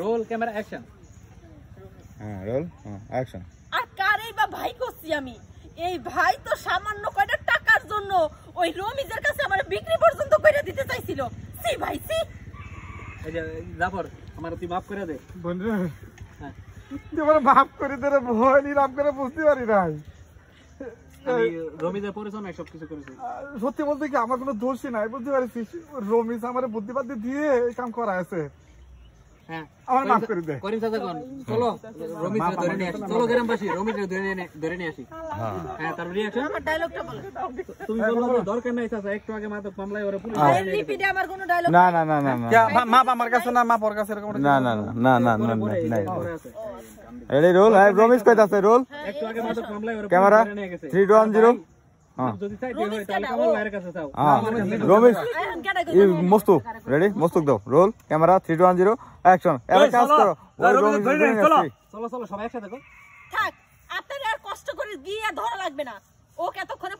Role camera action হ্যাঁ roll action আর বা ভাই করছি আমি এই ভাই তো সামান্য কয়টা টাকার জন্য ওই রমিজের কাছে আমার বিক্রি পর্যন্ত দিতে চাইছিল সি ভাই সি এই যে জাফর আমার তুই মাফ করে দে বন্ধু হ্যাঁ তোমার মাফ করে দে করে বুঝতে পারি নাই সত্যি বলতে কি আমার কোনো দোষই নাই বুঝতে পারিস রমিজ আমার বুদ্ধিবাদ দিয়ে কাম করা আছে আমার মাফ করে দে করিম চাচা কোন চলো রমিত ধরে নিয়ে আসি চলো গ্রামবাসী রমিত ধরে নিয়ে ধরে নিয়ে আসি হ্যাঁ তারপর রিয়াকশন আমার ডায়লগটা বলো তুমি বলবা দরকার নাই চাচা একটু আগে মাদক মামলায় ওরা পুলিশ এনডিপি দিয়ে আমার কোনো ডায়লগ না না না না না মা আমার কাছে না মা পর কাছে এরকম না না না না না না না এরে রোল হ্যাঁ রমিত কইতাছে রোল একটু আগে মাদক মামলায় ওরা ক্যামেরা 3 এতক্ষণে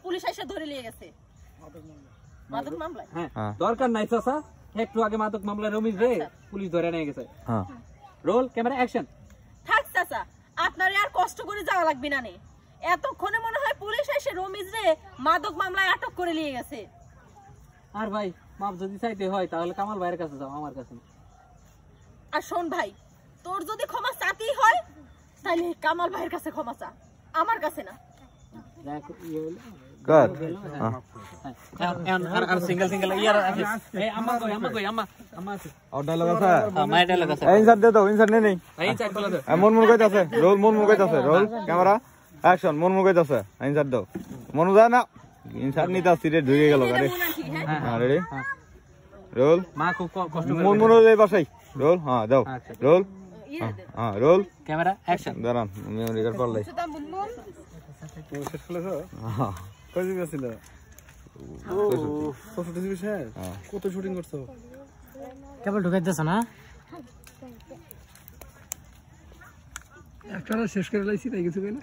পুলিশ এসে ধরে গেছে হ্যাঁ, হ্যাঁ। দরকার নাই চাচা একটু আগে মাদক মামলা রমিজ রে আচ্ছা। পুলিশ ধরে নিয়ে গেছে হ্যাঁ রোল ক্যামেরা অ্যাকশন থাক চাচা আপনার আর কষ্ট করে যাওয়া লাগবে না নে এতক্ষণে মনে হয় পুলিশ এসে রমিজ রে মাদক মামলায় আটক করে নিয়ে গেছে আর ভাই মাপ যদি চাইতে হয় তাহলে কামাল ভাইয়ের কাছে যাও আমার কাছে আর শোন ভাই তোর যদি ক্ষমা চাতেই হয় তাহলে কামাল ভাইয়ের কাছে ক্ষমা চা আমার কাছে না good আর হ্যাঁ, রোল মন মুখ আছে রোল ক্যামেরা অ্যাকশন মন মুখে যাচ্ছে ইনসার দাও মন যায় না ইনসার নিতে সিটে ঢুকে গেল গাড়ি হ্যাঁ রেডি হ্যাঁ, রোল হ্যাঁ। মা খুব কষ্ট মন মনে যাই বাসাই রোল হ্যাঁ দাও রোল আচ্ছা। ইয়ে হ্যাঁ রোল ক্যামেরা অ্যাকশন দাঁড়ান memory card GB GB sir কত শুটিং করছো কেবল ঢুকাই দিছ না একটা শেষ করে লাইছি তাই কিছু না